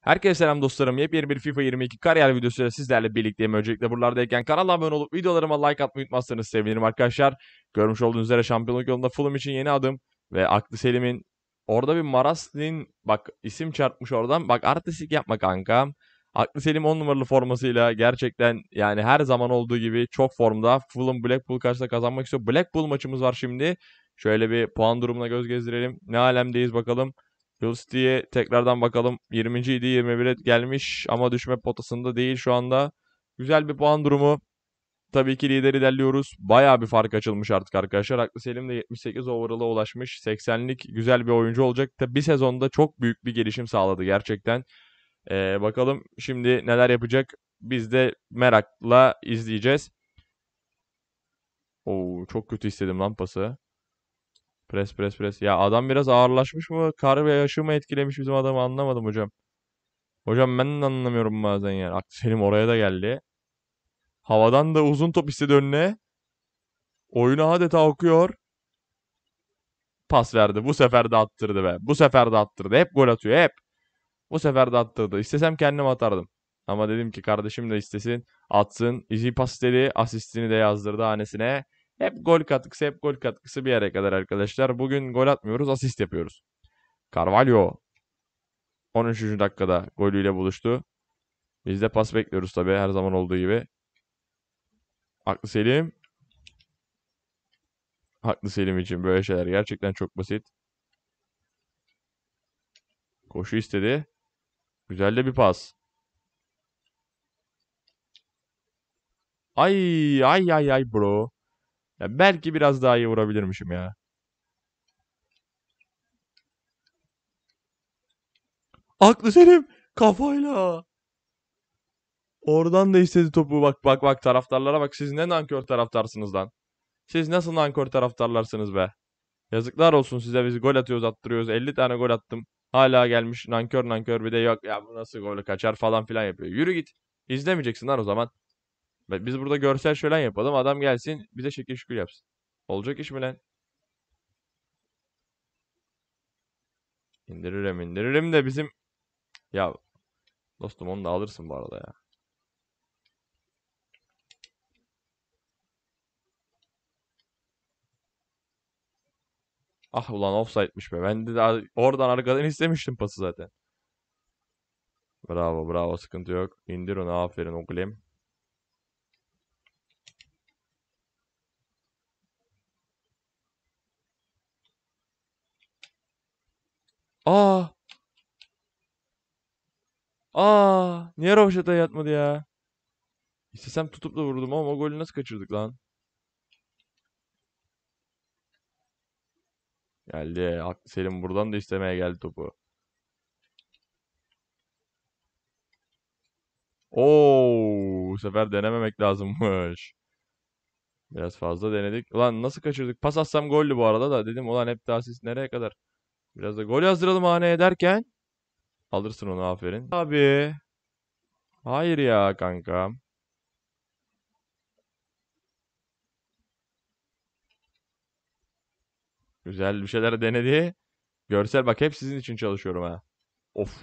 Herkese selam dostlarım. Yepyeni bir FIFA 22 kariyer videosuyla sizlerle birlikteyim. Öncelikle buralardayken kanala abone olup videolarıma like atmayı unutmazsanız sevinirim arkadaşlar. Görmüş olduğunuz üzere şampiyonluk yolunda Fulham için yeni adım ve Aklı Selim'in orada bir Maraslin bak isim çarpmış oradan. Bak artistik yapma kanka. Aklı Selim 10 numaralı formasıyla gerçekten yani her zaman olduğu gibi çok formda. Fulham Blackpool karşısında kazanmak istiyor. Blackpool maçımız var şimdi. Şöyle bir puan durumuna göz gezdirelim. Ne alemdeyiz bakalım. Yol City'ye tekrardan bakalım. 20. idi 21'e gelmiş ama düşme potasında değil şu anda. Güzel bir puan durumu. Tabii ki lideri ilerliyoruz. Bayağı bir fark açılmış artık arkadaşlar. Aklı Selim de 78 overall'a ulaşmış. 80'lik güzel bir oyuncu olacak. Tabii bir sezonda çok büyük bir gelişim sağladı gerçekten. Ee, bakalım şimdi neler yapacak. Biz de merakla izleyeceğiz. Oo, çok kötü istedim lan pası. Pres pres pres. Ya adam biraz ağırlaşmış mı? Kar ve yaşı mı etkilemiş bizim adamı anlamadım hocam. Hocam ben de anlamıyorum bazen yani. Aklı Selim oraya da geldi. Havadan da uzun top istedi önüne. Oyunu adeta okuyor. Pas verdi. Bu sefer de attırdı be. Bu sefer de attırdı. Hep gol atıyor. Hep. Bu sefer de attırdı. İstesem kendim atardım. Ama dedim ki kardeşim de istesin. Atsın. İzi pas dedi, Asistini de yazdırdı hanesine. Hep gol katkısı hep gol katkısı bir yere kadar arkadaşlar. Bugün gol atmıyoruz asist yapıyoruz. Carvalho 13. dakikada golüyle buluştu. Biz de pas bekliyoruz tabii her zaman olduğu gibi. Haklı Selim. Haklı Selim için böyle şeyler gerçekten çok basit. Koşu istedi. Güzel de bir pas. Ay ay ay ay bro. Ya belki biraz daha iyi vurabilirmişim ya. Aklı Selim kafayla. Oradan da istedi topu. Bak bak bak taraftarlara bak. Siz ne nankör taraftarsınız lan. Siz nasıl nankör taraftarlarsınız be. Yazıklar olsun size biz gol atıyoruz attırıyoruz. 50 tane gol attım. Hala gelmiş nankör nankör bir de yok ya bu nasıl gol kaçar falan filan yapıyor. Yürü git. İzlemeyeceksin lan o zaman. Biz burada görsel şölen yapalım. Adam gelsin bize şekil şükür yapsın. Olacak iş mi lan? İndiririm indiririm de bizim... Ya dostum onu da alırsın bu arada ya. Ah ulan offside'miş be. Ben de oradan arkadan istemiştim pası zaten. Bravo bravo sıkıntı yok. İndir onu aferin oğlum. Aa. Aa. Niye Ravşat'a yatmadı ya? İstesem tutup da vurdum ama o golü nasıl kaçırdık lan? Geldi. Selim buradan da istemeye geldi topu. Oo, bu sefer denememek lazımmış. Biraz fazla denedik. Ulan nasıl kaçırdık? Pas atsam gollü bu arada da. Dedim ulan hep daha siz nereye kadar? Biraz da gol yazdıralım haneye derken. Alırsın onu aferin. Abi. Hayır ya kankam. Güzel bir şeyler denedi. Görsel bak hep sizin için çalışıyorum ha. Of.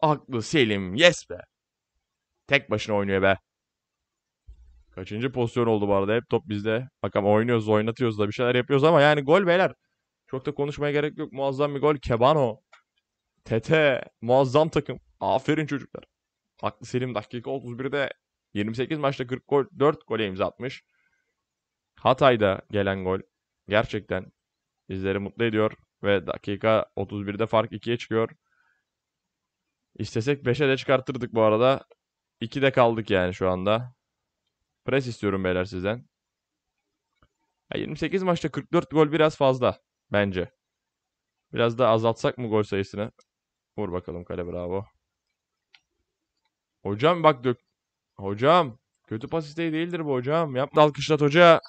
Aklı Selim. Yes be. Tek başına oynuyor be. Kaçıncı pozisyon oldu bu arada. Hep top bizde. Bakalım oynuyoruz, oynatıyoruz da bir şeyler yapıyoruz ama yani gol beyler. Çok da konuşmaya gerek yok. Muazzam bir gol. Kebano. Tete. Muazzam takım. Aferin çocuklar. Aklı Selim dakika 31'de 28 maçta 40 gol, 4 gole imza atmış. Hatay'da gelen gol gerçekten bizleri mutlu ediyor. Ve dakika 31'de fark 2'ye çıkıyor. İstesek 5'e de çıkartırdık bu arada. 2'de kaldık yani şu anda. Pres istiyorum beyler sizden. 28 maçta 44 gol biraz fazla bence. Biraz da azaltsak mı gol sayısını? Vur bakalım kale bravo. Hocam bak dök. Hocam kötü pas isteği değildir bu hocam. Yapma alkışlat hoca.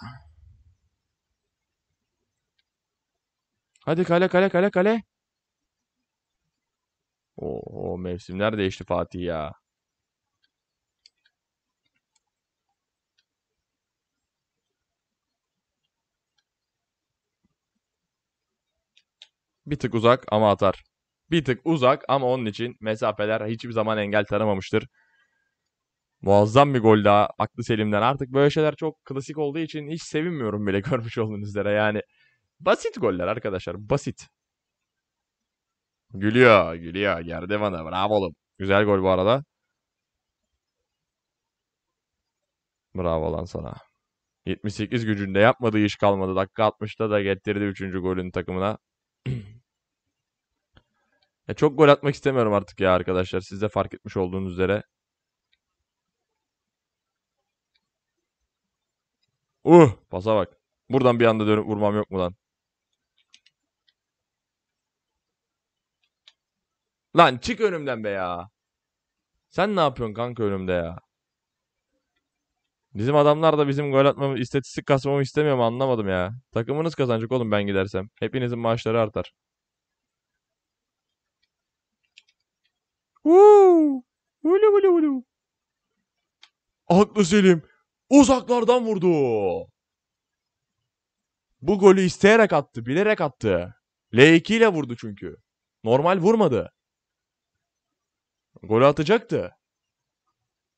Hadi kale kale kale kale. Oo mevsimler değişti Fatih ya. Bir tık uzak ama atar. Bir tık uzak ama onun için mesafeler hiçbir zaman engel tanımamıştır. Muazzam bir gol daha aklı Selim'den. Artık böyle şeyler çok klasik olduğu için hiç sevinmiyorum bile görmüş olduğunuz Yani basit goller arkadaşlar basit. Gülüyor gülüyor Gerdevan'a bravo oğlum. Güzel gol bu arada. Bravo lan sana. 78 gücünde yapmadığı iş kalmadı. Dakika 60'ta da getirdi 3. golünü takımına ya çok gol atmak istemiyorum artık ya arkadaşlar. Siz de fark etmiş olduğunuz üzere. Uh pasa bak. Buradan bir anda dönüp vurmam yok mu lan? Lan çık önümden be ya. Sen ne yapıyorsun kanka önümde ya? Bizim adamlar da bizim gol atmamı, istatistik kasmamı istemiyor mu anlamadım ya. Takımınız kazanacak oğlum ben gidersem. Hepinizin maaşları artar. Woo! Ulu ulu ulu. Aklı Selim uzaklardan vurdu. Bu golü isteyerek attı, bilerek attı. L2 ile vurdu çünkü. Normal vurmadı. Golü atacaktı.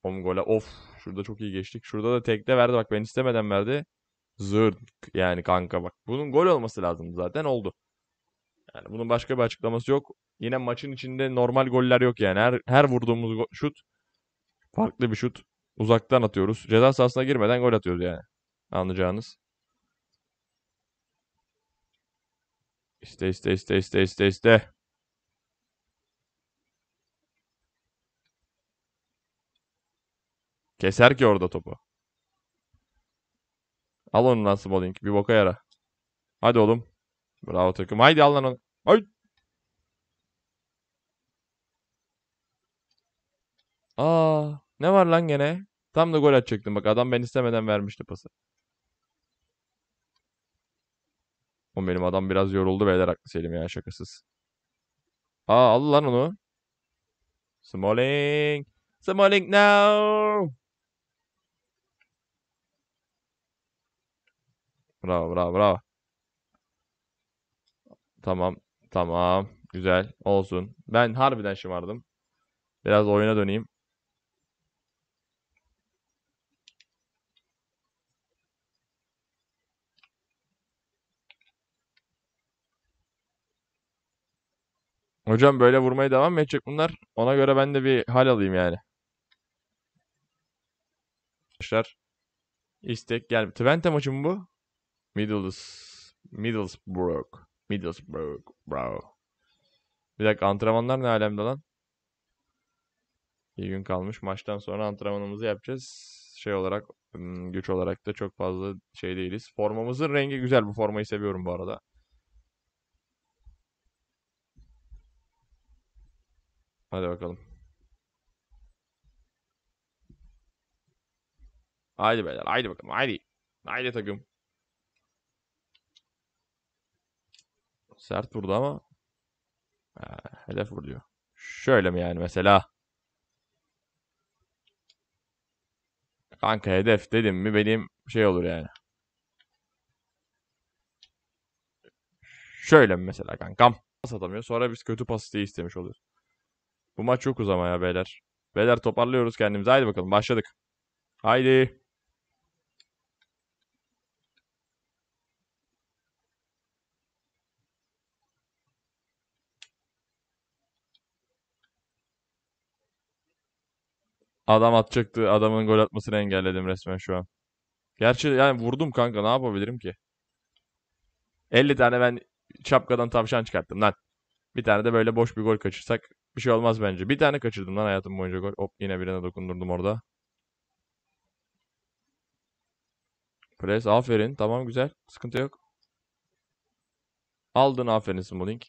Om gole of Şurada çok iyi geçtik. Şurada da tekte verdi. Bak ben istemeden verdi. Zırk yani kanka bak. Bunun gol olması lazım zaten oldu. Yani bunun başka bir açıklaması yok. Yine maçın içinde normal goller yok yani. Her, her vurduğumuz şut farklı bir şut. Uzaktan atıyoruz. Ceza sahasına girmeden gol atıyoruz yani. Anlayacağınız. İste iste iste iste iste iste. Keser ki orada topu. Al onu lan Smalling. Bir boka yara. Hadi oğlum. Bravo takım. Haydi al lan onu. Ay. Aa, ne var lan gene? Tam da gol atacaktım. Bak adam ben istemeden vermişti pası. O benim adam biraz yoruldu beyler haklı Selim ya şakasız. Aa al lan onu. Smalling. Smalling now. Bravo bravo bravo. Tamam. Tamam. Güzel. Olsun. Ben harbiden şımardım. Biraz oyuna döneyim. Hocam böyle vurmaya devam mı edecek bunlar? Ona göre ben de bir hal alayım yani. Arkadaşlar. İstek gel. Twente maçı mı bu? Middles, Middlesbrough. Middlesbrough. Bravo. Bir dakika antrenmanlar ne alemde lan? Bir gün kalmış. Maçtan sonra antrenmanımızı yapacağız. Şey olarak hmm, güç olarak da çok fazla şey değiliz. Formamızın rengi güzel. Bu formayı seviyorum bu arada. Hadi bakalım. Haydi beyler. Haydi bakalım. Haydi. Haydi takım. Sert vurdu ama ha, e, hedef vuruyor. Şöyle mi yani mesela? Kanka hedef dedim mi benim şey olur yani. Şöyle mi mesela kankam? Pas atamıyor. Sonra biz kötü pas isteği istemiş oluyoruz. Bu maç çok uzama ya beyler. Beyler toparlıyoruz kendimizi. Haydi bakalım başladık. Haydi. Adam atacaktı. Adamın gol atmasını engelledim resmen şu an. Gerçi yani vurdum kanka ne yapabilirim ki? 50 tane ben çapkadan tavşan çıkarttım lan. Bir tane de böyle boş bir gol kaçırsak bir şey olmaz bence. Bir tane kaçırdım lan hayatım boyunca gol. Hop yine birine dokundurdum orada. Pres aferin. Tamam güzel. Sıkıntı yok. Aldın aferin Smalling.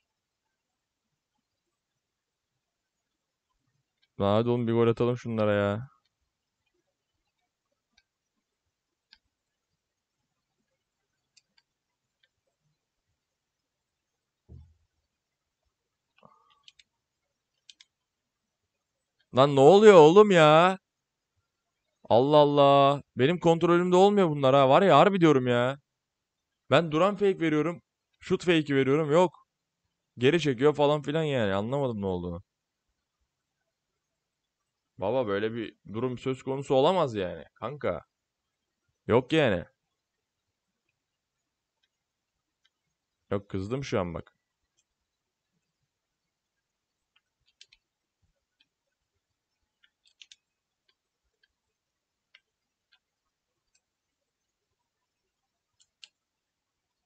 Lan hadi oğlum bir gol atalım şunlara ya. Lan ne oluyor oğlum ya? Allah Allah. Benim kontrolümde olmuyor bunlar ha. Var ya harbi diyorum ya. Ben duran fake veriyorum. Şut fake'i veriyorum. Yok. Geri çekiyor falan filan yani. Anlamadım ne olduğunu. Baba böyle bir durum söz konusu olamaz yani kanka. Yok yani. Yok kızdım şu an bak.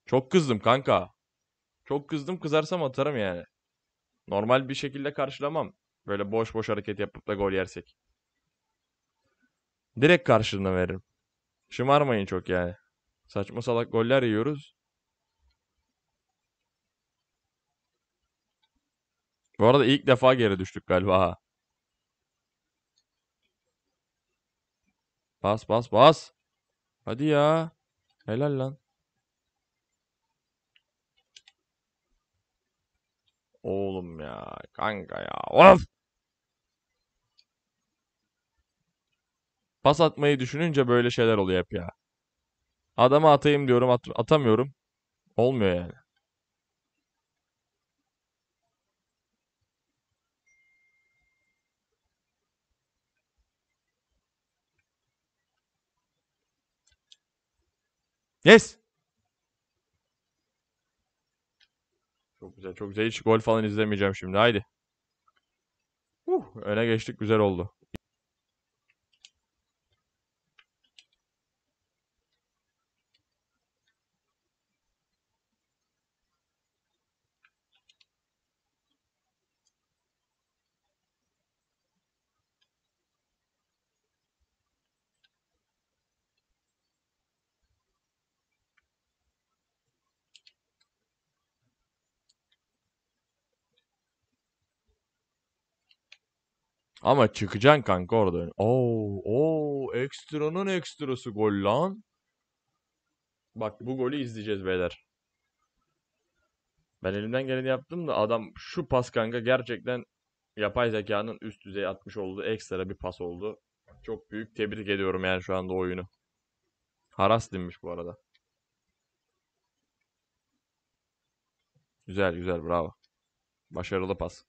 Çok kızdım kanka. Çok kızdım kızarsam atarım yani. Normal bir şekilde karşılamam. Böyle boş boş hareket yapıp da gol yersek. Direkt karşılığını veririm. Şımarmayın çok yani. Saçma salak goller yiyoruz. Bu arada ilk defa geri düştük galiba Bas bas bas. Hadi ya. Helal lan. Oğlum ya. Kanka ya. Of! Pas atmayı düşününce böyle şeyler oluyor hep ya. Adama atayım diyorum at atamıyorum. Olmuyor yani. Yes. Çok güzel çok güzel. Hiç gol falan izlemeyeceğim şimdi. Haydi. Uh, öne geçtik güzel oldu. Ama çıkacaksın kanka orada. Oo, oo ekstranın ekstrası gol lan. Bak bu golü izleyeceğiz beyler. Ben elimden geleni yaptım da adam şu pas kanka gerçekten yapay zekanın üst düzey atmış olduğu ekstra bir pas oldu. Çok büyük tebrik ediyorum yani şu anda oyunu. Haras dinmiş bu arada. Güzel güzel bravo. Başarılı pas.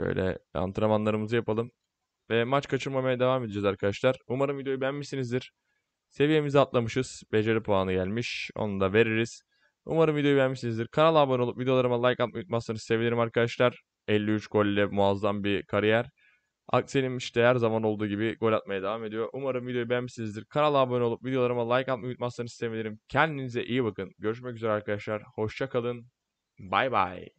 Şöyle antrenmanlarımızı yapalım. Ve maç kaçırmamaya devam edeceğiz arkadaşlar. Umarım videoyu beğenmişsinizdir. Seviyemizi atlamışız. Beceri puanı gelmiş. Onu da veririz. Umarım videoyu beğenmişsinizdir. Kanala abone olup videolarıma like atmayı unutmazsanız sevinirim arkadaşlar. 53 golle muazzam bir kariyer. Akselim işte her zaman olduğu gibi gol atmaya devam ediyor. Umarım videoyu beğenmişsinizdir. Kanala abone olup videolarıma like atmayı unutmazsanız sevinirim. Kendinize iyi bakın. Görüşmek üzere arkadaşlar. Hoşça kalın. Bay bay.